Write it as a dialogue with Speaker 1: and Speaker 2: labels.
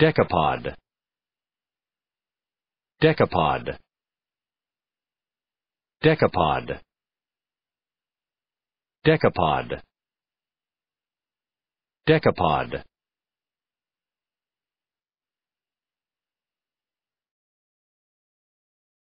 Speaker 1: Decapod Decapod Decapod Decapod Decapod